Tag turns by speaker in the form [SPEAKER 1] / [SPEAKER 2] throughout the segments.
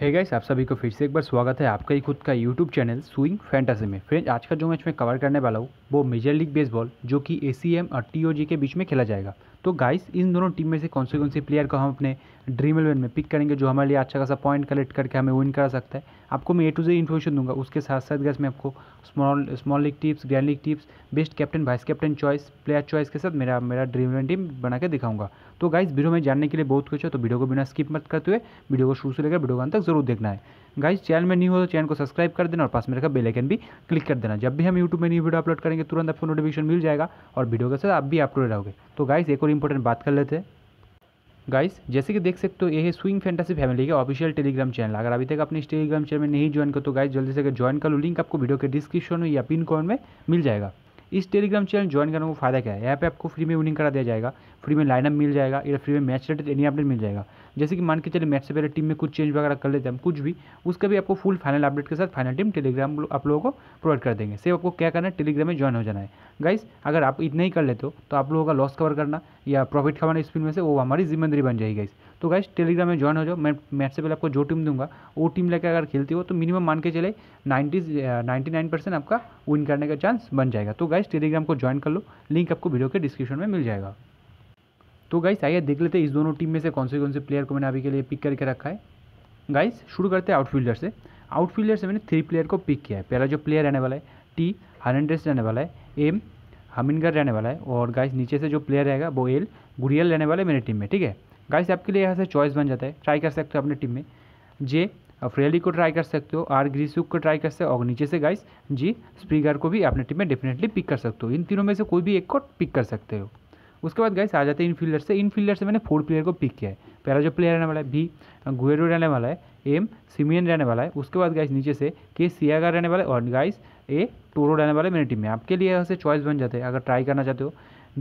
[SPEAKER 1] है गाइस आप सभी को फिर से एक बार स्वागत है आपका ही खुद का यूट्यूब चैनल स्विंग फैंटेसी में फ्रेंड्स आज का जो मैच मैं कवर करने वाला हूँ वो मेजर लीग बेसबॉल जो कि ए सी एम और टी ओ जी के बीच में खेला जाएगा तो गाइस इन दोनों टीम में से कौन से कौन से प्लेयर को हम अपने ड्रीम इलेवन में पिक करेंगे जो हमारे लिए अच्छा खासा पॉइंट कलेक्ट करके हमें विन करा सकता है आपको मैं ए टू जे इन्फॉर्मेशन दूंगा उसके साथ साथ गैस मैं आपको small small league tips grand league tips best captain vice captain choice player choice के साथ मेरा मेरा ड्रीम इलेवन टीम बना के दिखाऊंगा तो गाइस वीडियो में जानने के लिए बहुत कुछ है तो वीडियो को बिना स्किप मत करते हुए वीडियो को शुरू से लेकर वीडियो को अंत तक जरूर देखना है गाइज चैनल में नहीं हो तो चैनल को सब्सक्राइब कर देना और पास में रखा बेलाइकन भी क्लिक कर देना जब भी हम यूट्यूब में न्यू वीडियो अपलोड करेंगे तुरंत आपको नोटिफिकेशन मिल जाएगा और वीडियो के साथ आप भी अपलोड रहोगे तो गाइज एक और इंपॉर्टेंट बात कर लेते हैं गाइस जैसे कि देख सकते हो ये है स्विंग फैंटेसी फैमिली का ऑफिशियल टेलीग्राम चैनल अगर अभी तक अपने इस टेलीग्राम चैनल में नहीं ज्वाइन कर तो गाइस जल्दी से अगर ज्वाइन कर लो लिंक आपको वीडियो के डिस्क्रिप्शन में या पिन कॉन में मिल जाएगा इस टेलीग्राम चैनल ज्वाइन करने का फ़ायदा क्या है यहाँ पे आपको फ्री में विनिंग करा दिया जाएगा फ्री में लाइनअप मिल जाएगा या फ्री में मैच रिलेटेड एनी अपडेट मिल जाएगा जैसे कि मान के चले मैच से पहले टीम में कुछ चेंज वगैरह कर लेते हैं हम कुछ भी उसका भी आपको फुल फाइनल अपडेट के साथ फाइनल टीम टेलीग्राम आप लोगों को प्रोवाइड कर देंगे सिर्फ आपको क्या करना है टेलीग्राम में ज्वाइन हो जाना है गाइस अगर आप इतना ही कर लेते हो तो आप लोगों का लॉस कवर करना या प्रॉफिट कमाना इस फील्ड में से वो हमारी जिम्मेदारी बन जाएगी गाइस तो गाइज टेलीग्राम में ज्वाइन हो जाओ मैं मैच से पहले आपको जो टीम दूंगा वो टीम लेकर अगर खेलती हो तो मिनिमम मान के चले नाइन्टी नाइन्टी नाइन परसेंट आपका विन करने का चांस बन जाएगा तो गाइज टेलीग्राम को ज्वाइन कर लो लिंक आपको वीडियो के डिस्क्रिप्शन में मिल जाएगा तो गाइस आइए देख लेते इस दोनों टीम में से कौन से कौन से प्लेयर को मैंने अभी के लिए पिक करके रखा है गाइस शुरू करते हैं आउटफील्डर से आउटफील्डर से मैंने थ्री प्लेयर को पिक किया है पहला जो प्लेयर रहने वाला है टी हर्नडेस रहने वाला है एम हमिनगर रहने वाला है और गाइस नीचे से जो प्लेयर रहेगा वो एल गुड़ियल रहने वाला है मेरे टीम में ठीक है गाइस आपके लिए यहाँ से चॉइस बन जाता है ट्राई कर सकते हो अपने टीम में जे फ्रेली को ट्राई कर सकते हो आर ग्रीसुक को ट्राई कर सकते हो और नीचे से गाइस जी स्प्रिंगर को भी अपने टीम में डेफिनेटली पिक कर सकते हो इन तीनों में से कोई भी एक को पिक कर सकते हो उसके बाद गाइस आ जाते हैं इन फील्डर से इन फील्डर से मैंने फोर प्लेयर को पिक किया है पहला जो प्लेयर रहने वाला है बी गुएरो रहने वाला है एम सिमियन रहने वाला है उसके बाद गाइस नीचे से के सियागर रहने वाला है और गाइस ए टोरो रहने वाला है मेरी टीम में आपके लिए यहाँ से चॉइस बन जाते हैं अगर ट्राई करना चाहते हो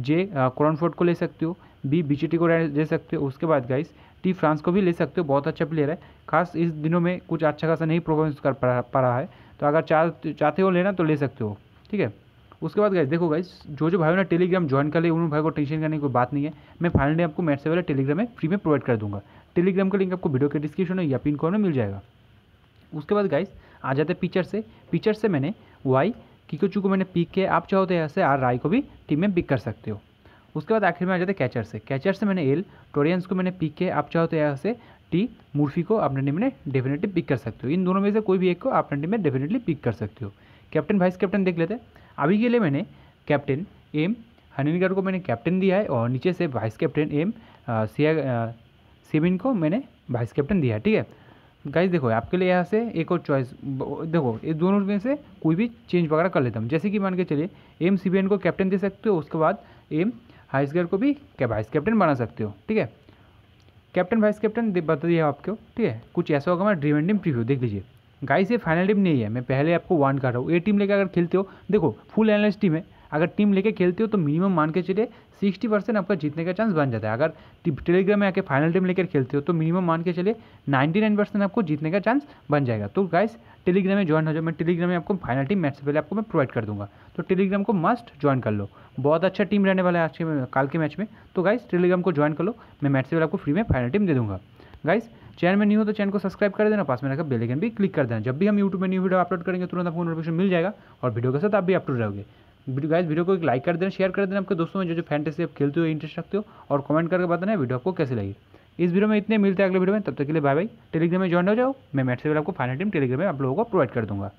[SPEAKER 1] जे क्रॉनफोर्ड uh, को ले सकते हो बी बीचीटी को ले सकते हो उसके बाद गाइस टी फ्रांस को भी ले सकते हो बहुत अच्छा प्लेयर है खास इस दिनों में कुछ अच्छा खासा नहीं परफॉर्मेंस कर पा रहा है तो अगर चाह चाहते हो लेना तो ले सकते हो ठीक है उसके बाद गाइस देखो गाइस जो जो भाई ने टेलीग्राम ज्वाइन कर लिया उन भाई को टेंशन करने की कोई बात नहीं है मैं फाइनली आपको मैट से वाले टेलीग्राम में फ्री में प्रोवाइड कर दूंगा टेलीग्राम का लिंक आपको वीडियो के डिस्क्रिप्शन में या पिन कॉर्ड में मिल जाएगा उसके बाद गाइस आ जाते पिक्चर से पिक्चर से मैंने वाई किकोचू को मैंने पिक किया आप चाहो तो ऐसे आर राय को भी टीम में पिक कर सकते हो उसके बाद आखिर में आ जाते कैचर से कैचर से मैंने एल टोरियंस को मैंने पिक किया आप चाहो तो यहाँ से टी मूर्फी को अपने टीम में डेफिनेटली पिक कर सकते हो इन दोनों में से कोई भी एक को अपने टीम में डेफिनेटली पिक कर सकते हो कैप्टन वाइस कैप्टन देख लेते अभी के लिए मैंने कैप्टन एम हनीनगर को मैंने कैप्टन दिया है और नीचे से वाइस कैप्टन एम सिया सेविन को मैंने वाइस कैप्टन दिया है ठीक है गाइज देखो आपके लिए यहाँ से एक और चॉइस देखो ये दोनों में से कोई भी चेंज वगैरह कर लेता हूँ जैसे कि मान के चलिए एम सी को कैप्टन दे सकते हो उसके बाद एम हाइस को भी क्या वाइस कैप्टन बना सकते हो ठीक है कैप्टन वाइस कैप्टन बता दिया आपको ठीक है कुछ ऐसा होगा मैं ड्रीम एंड टीम प्रीव्यू देख लीजिए गाइस ये फाइनल टीम नहीं है मैं पहले आपको वन कर रहा हूँ ये टीम लेकर अगर खेलते हो देखो फुल एनलिस्ट टीम है अगर टीम लेके खेलते हो तो मिनिमम मान के चलिए सिक्सटी परसेंट आपका जीतने का चांस बन जाता है अगर टेलीग्राम में आके फाइनल टीम लेकर खेलते हो तो मिनिमम मान के चले नाइन्टी नाइन परसेंट आपको जीतने का चांस बन जाएगा तो गाइस टेलीग्राम में ज्वाइन हो जाओ मैं टेलीग्राम में आपको फाइनल टीम मैच से पहले आपको मैं प्रोवाइड कर दूंगा तो टेलीग्राम को मस्ट ज्वाइन कर लो बहुत अच्छा टीम रहने वाला है आज के काल के मैच में तो गाइस टेलीग्राम को ज्वाइन कर लो मैं मैच से पहले आपको फ्री में फाइनल टीम दे दूंगा गाइस चैनल में न्यू हो तो चैनल को सब्सक्राइब कर देना पास में रखा बेल आइकन भी क्लिक कर देना जब भी हम यूट्यूब में न्यू वीडियो अपलोड करेंगे तुरंत आपको नोटिफिकेशन मिल जाएगा और वीडियो के साथ आप भी अपलोड रहोगे गाइस वीडियो को एक लाइक कर देना शेयर कर देना आपके दोस्तों में जो जो फैंटेसी आप खेलते हो इंटरेस्ट रखते हो और कमेंट करके बताना वीडियो आपको कैसे लगी इस वीडियो में इतने मिलते हैं अगले वीडियो में तब तक के लिए बाय बाय टेलीग्राम में ज्वाइन हो जाओ मैं मैट से आपको फाइनल टीम टेलीग्राम में आप लोगों को प्रोवाइड कर दूंगा